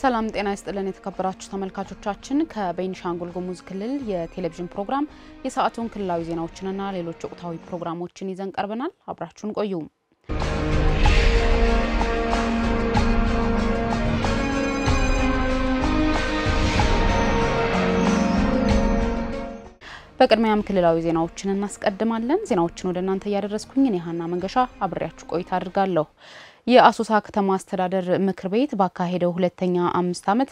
ሰላም ጤና ይስጥልን የተከበራችሁ ተመልካቾቻችን። ከቤኒሻንጉል ጉሙዝ ክልል የቴሌቪዥን ፕሮግራም የሰዓቱን ክልላዊ ዜናዎችንና ሌሎች ወቅታዊ ፕሮግራሞችን ይዘን ቀርበናል። አብራችሁን ቆዩ። በቅድሚያም ክልላዊ ዜናዎችን እናስቀድማለን። ዜናዎችን ወደ እናንተ እያደረስኩኝ እኔ ሀና መንገሻ አብሬያችሁ ቆይታ አድርጋለሁ። የአሶሳ ከተማ አስተዳደር ምክር ቤት ባካሄደው ሁለተኛ አምስት ዓመት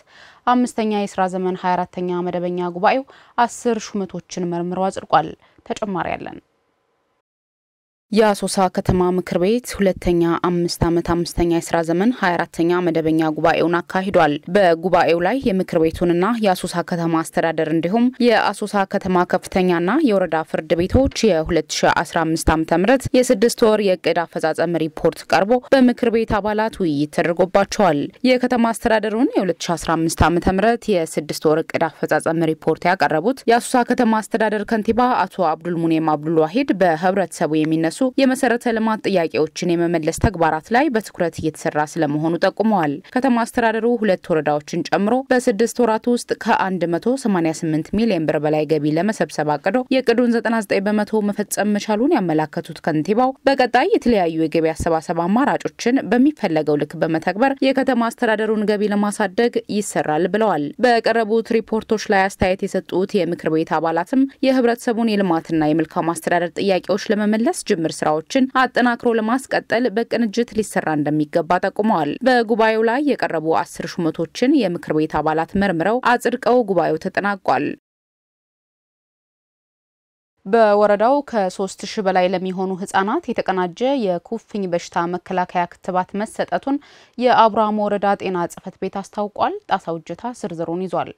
አምስተኛ የስራ ዘመን 24ተኛ መደበኛ ጉባኤው አስር ሹመቶችን መርምሮ አጽድቋል። ተጨማሪ ያለን የአሶሳ ከተማ ምክር ቤት ሁለተኛ አምስት ዓመት አምስተኛ የስራ ዘመን 24ተኛ መደበኛ ጉባኤውን አካሂዷል። በጉባኤው ላይ የምክር ቤቱንና የአሶሳ ከተማ አስተዳደር እንዲሁም የአሶሳ ከተማ ከፍተኛና የወረዳ ፍርድ ቤቶች የ2015 ዓ ም የስድስት ወር የእቅድ አፈጻጸም ሪፖርት ቀርቦ በምክር ቤት አባላት ውይይት ተደርጎባቸዋል። የከተማ አስተዳደሩን የ2015 ዓ ም የስድስት ወር እቅድ አፈጻጸም ሪፖርት ያቀረቡት የአሶሳ ከተማ አስተዳደር ከንቲባ አቶ አብዱል ሙኔም በህብረተሰቡ የሚነሱ የሚነሱ የመሰረተ ልማት ጥያቄዎችን የመመለስ ተግባራት ላይ በትኩረት እየተሰራ ስለመሆኑ ጠቁመዋል። ከተማ አስተዳደሩ ሁለት ወረዳዎችን ጨምሮ በስድስት ወራት ውስጥ ከ188 ሚሊዮን ብር በላይ ገቢ ለመሰብሰብ አቅዶ የቅዱን 99 በመቶ መፈጸም መቻሉን ያመላከቱት ከንቲባው በቀጣይ የተለያዩ የገቢ አሰባሰብ አማራጮችን በሚፈለገው ልክ በመተግበር የከተማ አስተዳደሩን ገቢ ለማሳደግ ይሰራል ብለዋል። በቀረቡት ሪፖርቶች ላይ አስተያየት የሰጡት የምክር ቤት አባላትም የህብረተሰቡን የልማትና የመልካም አስተዳደር ጥያቄዎች ለመመለስ ጅምር የምርምር ስራዎችን አጠናክሮ ለማስቀጠል በቅንጅት ሊሰራ እንደሚገባ ጠቁመዋል። በጉባኤው ላይ የቀረቡ አስር ሹመቶችን የምክር ቤት አባላት መርምረው አጽድቀው ጉባኤው ተጠናቋል። በወረዳው ከሶስት ሺህ በላይ ለሚሆኑ ህጻናት የተቀናጀ የኩፍኝ በሽታ መከላከያ ክትባት መሰጠቱን የአብርሃም ወረዳ ጤና ጽሕፈት ቤት አስታውቋል። ጣሳው እጀታ ዝርዝሩን ይዟል።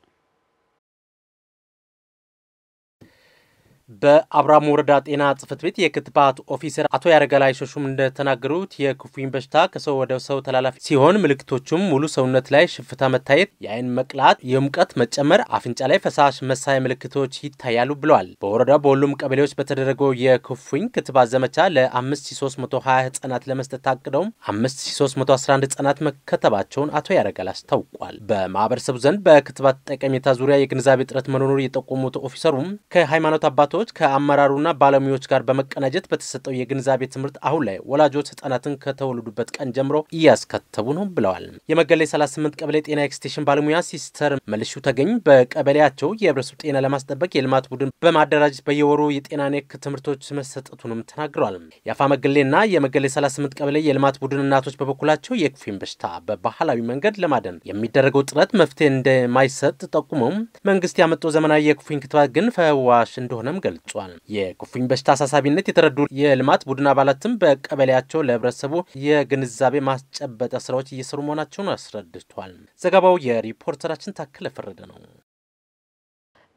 በአብራም ወረዳ ጤና ጽህፈት ቤት የክትባት ኦፊሰር አቶ ያረጋላይ ሸሹም እንደተናገሩት የኩፍኝ በሽታ ከሰው ወደ ሰው ተላላፊ ሲሆን ምልክቶቹም ሙሉ ሰውነት ላይ ሽፍታ መታየት፣ የአይን መቅላት፣ የሙቀት መጨመር፣ አፍንጫ ላይ ፈሳሽ መሳይ ምልክቶች ይታያሉ ብለዋል። በወረዳው በሁሉም ቀበሌዎች በተደረገው የኩፍኝ ክትባት ዘመቻ ለ5320 ህጻናት ለመስጠት ታቅደውም 5311 ህጻናት መከተባቸውን አቶ ያረጋል አስታውቋል። በማህበረሰቡ ዘንድ በክትባት ጠቀሜታ ዙሪያ የግንዛቤ እጥረት መኖሩ የጠቆሙት ኦፊሰሩም ከሃይማኖት አባቶ ወላይቶች ከአመራሩና ባለሙያዎች ጋር በመቀናጀት በተሰጠው የግንዛቤ ትምህርት አሁን ላይ ወላጆች ህጻናትን ከተወለዱበት ቀን ጀምሮ እያስከተቡ ነው ብለዋል። የመቀሌ 38 ቀበሌ ጤና ኤክስቴሽን ባለሙያ ሲስተር መልሹ ተገኝ በቀበሌያቸው የህብረተሰብ ጤና ለማስጠበቅ የልማት ቡድን በማደራጀት በየወሩ የጤና ኔክ ትምህርቶች መሰጠቱንም ተናግረዋል። የአፋ መገሌና የመገሌ 38 ቀበሌ የልማት ቡድን እናቶች በበኩላቸው የኩፊን በሽታ በባህላዊ መንገድ ለማደን የሚደረገው ጥረት መፍትሄ እንደማይሰጥ ጠቁመው መንግስት ያመጣው ዘመናዊ የኩፊን ክትባት ግን ፈዋሽ እንደሆነም ገልጿል። የኩፍኝ በሽታ አሳሳቢነት የተረዱ የልማት ቡድን አባላትም በቀበሌያቸው ለህብረተሰቡ የግንዛቤ ማስጨበጫ ስራዎች እየሰሩ መሆናቸውን አስረድቷል። ዘገባው የሪፖርተራችን ታክለ ፈረደ ነው።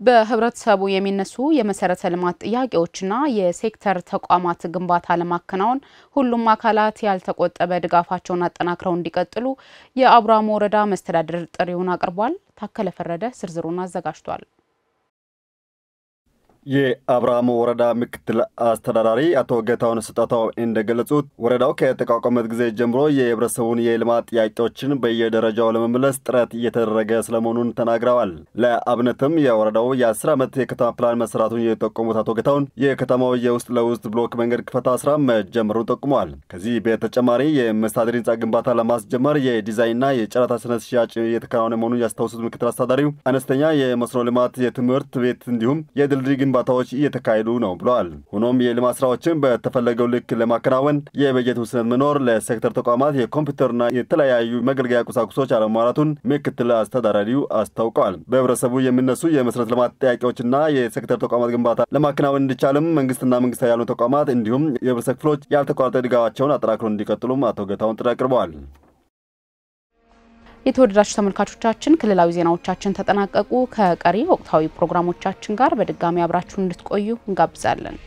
በህብረተሰቡ የሚነሱ የመሰረተ ልማት ጥያቄዎችና የሴክተር ተቋማት ግንባታ ለማከናወን ሁሉም አካላት ያልተቆጠበ ድጋፋቸውን አጠናክረው እንዲቀጥሉ የአብራሞ ወረዳ መስተዳድር ጥሪውን አቅርቧል። ታከለ ፈረደ ዝርዝሩን አዘጋጅቷል። የአብርሃሙ ወረዳ ምክትል አስተዳዳሪ አቶ ገታውን ስጠታው እንደገለጹት ወረዳው ከተቋቋመበት ጊዜ ጀምሮ የህብረተሰቡን የልማት ጥያቄዎችን በየደረጃው ለመመለስ ጥረት እየተደረገ ስለመሆኑን ተናግረዋል። ለአብነትም የወረዳው የአስር ዓመት የከተማ ፕላን መሰራቱን የጠቆሙት አቶ ጌታውን የከተማው የውስጥ ለውስጥ ብሎክ መንገድ ክፈታ ስራ መጀመሩን ጠቁመዋል። ከዚህ በተጨማሪ የመስተዳድር ህንፃ ግንባታ ለማስጀመር የዲዛይንና የጨረታ ስነ ሽያጭ እየተከናወነ መሆኑን ያስታውሱት ምክትል አስተዳዳሪው አነስተኛ የመስኖ ልማት፣ የትምህርት ቤት እንዲሁም የድልድይ ግንባታዎች እየተካሄዱ ነው ብለዋል። ሆኖም የልማት ስራዎችን በተፈለገው ልክ ለማከናወን የበጀት ውስነት መኖር ለሴክተር ተቋማት የኮምፒውተርና የተለያዩ መገልገያ ቁሳቁሶች አለመሟላቱን ምክትል አስተዳዳሪው አስታውቀዋል። በህብረተሰቡ የሚነሱ የመሰረት ልማት ጥያቄዎችና የሴክተር ተቋማት ግንባታ ለማከናወን እንዲቻልም መንግስትና መንግስታዊ ያልሆኑ ተቋማት እንዲሁም የህብረተሰብ ክፍሎች ያልተቋረጠ ድጋፋቸውን አጠናክሮ እንዲቀጥሉም አቶ ገታውን ጥሪ አቅርበዋል። የተወደዳችሁ ተመልካቾቻችን ክልላዊ ዜናዎቻችን ተጠናቀቁ። ከቀሪ ወቅታዊ ፕሮግራሞቻችን ጋር በድጋሚ አብራችሁን እንድትቆዩ እንጋብዛለን።